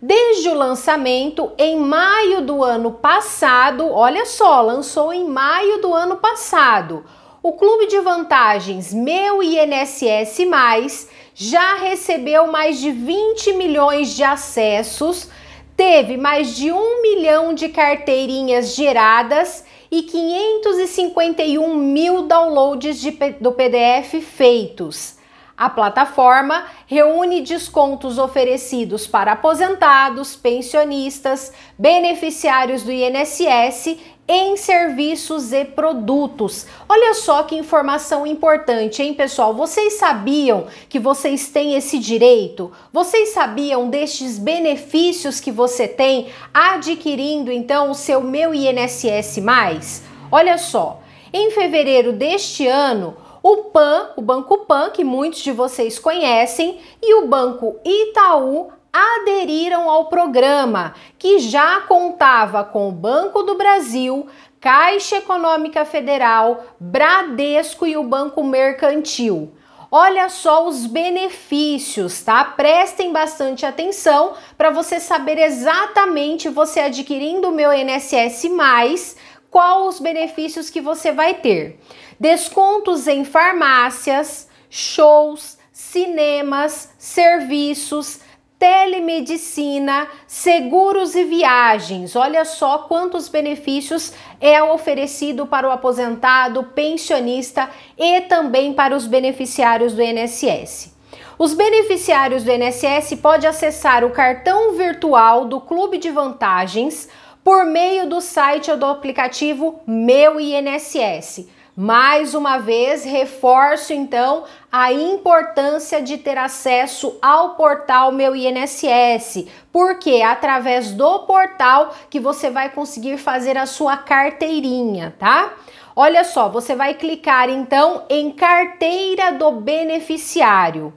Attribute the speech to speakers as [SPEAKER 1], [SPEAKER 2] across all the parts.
[SPEAKER 1] Desde o lançamento em maio do ano passado, olha só, lançou em maio do ano passado. O clube de vantagens Meu INSS Mais já recebeu mais de 20 milhões de acessos, teve mais de 1 milhão de carteirinhas geradas e 551 mil downloads de, do PDF feitos. A plataforma reúne descontos oferecidos para aposentados, pensionistas, beneficiários do INSS em serviços e produtos. Olha só que informação importante, hein, pessoal? Vocês sabiam que vocês têm esse direito? Vocês sabiam destes benefícios que você tem adquirindo então o seu meu INSS mais? Olha só, em fevereiro deste ano, o PAN, o Banco PAN, que muitos de vocês conhecem, e o Banco Itaú aderiram ao programa, que já contava com o Banco do Brasil, Caixa Econômica Federal, Bradesco e o Banco Mercantil. Olha só os benefícios, tá? Prestem bastante atenção para você saber exatamente você adquirindo o meu NSS mais qual os benefícios que você vai ter. Descontos em farmácias, shows, cinemas, serviços, telemedicina, seguros e viagens. Olha só quantos benefícios é oferecido para o aposentado, pensionista e também para os beneficiários do INSS. Os beneficiários do INSS podem acessar o cartão virtual do Clube de Vantagens por meio do site ou do aplicativo Meu INSS. Mais uma vez, reforço então a importância de ter acesso ao portal Meu INSS, porque é através do portal que você vai conseguir fazer a sua carteirinha, tá? Olha só, você vai clicar então em carteira do beneficiário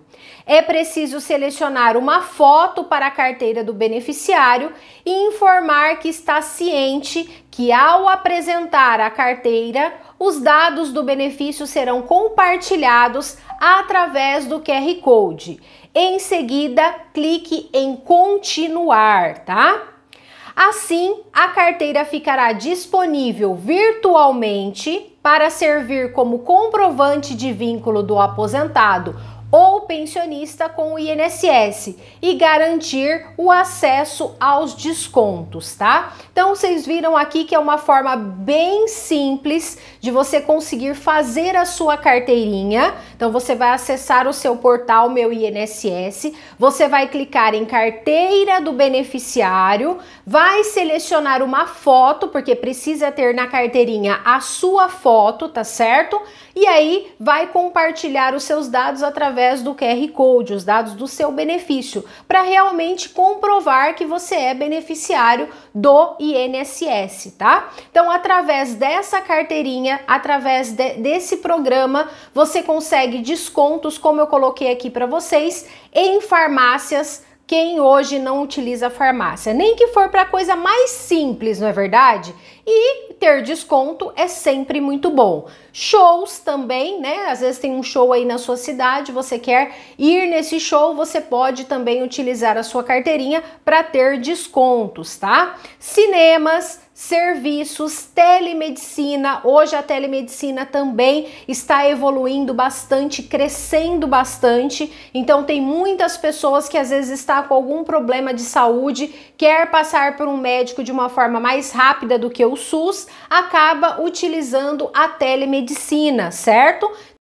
[SPEAKER 1] é preciso selecionar uma foto para a carteira do beneficiário e informar que está ciente que, ao apresentar a carteira, os dados do benefício serão compartilhados através do QR Code. Em seguida, clique em continuar, tá? Assim, a carteira ficará disponível virtualmente para servir como comprovante de vínculo do aposentado ou pensionista com o INSS e garantir o acesso aos descontos, tá? Então vocês viram aqui que é uma forma bem simples de você conseguir fazer a sua carteirinha. Então você vai acessar o seu portal Meu INSS, você vai clicar em carteira do beneficiário, vai selecionar uma foto, porque precisa ter na carteirinha a sua foto, tá certo? E aí vai compartilhar os seus dados através através do QR Code, os dados do seu benefício, para realmente comprovar que você é beneficiário do INSS, tá? Então, através dessa carteirinha, através de, desse programa, você consegue descontos, como eu coloquei aqui para vocês, em farmácias quem hoje não utiliza farmácia, nem que for para coisa mais simples, não é verdade? E ter desconto é sempre muito bom. Shows também, né? Às vezes tem um show aí na sua cidade, você quer ir nesse show, você pode também utilizar a sua carteirinha para ter descontos, tá? Cinemas, serviços, telemedicina. Hoje a telemedicina também está evoluindo bastante, crescendo bastante. Então tem muitas pessoas que às vezes está com algum problema de saúde, quer passar por um médico de uma forma mais rápida do que o SUS, acaba utilizando a telemedicina, certo?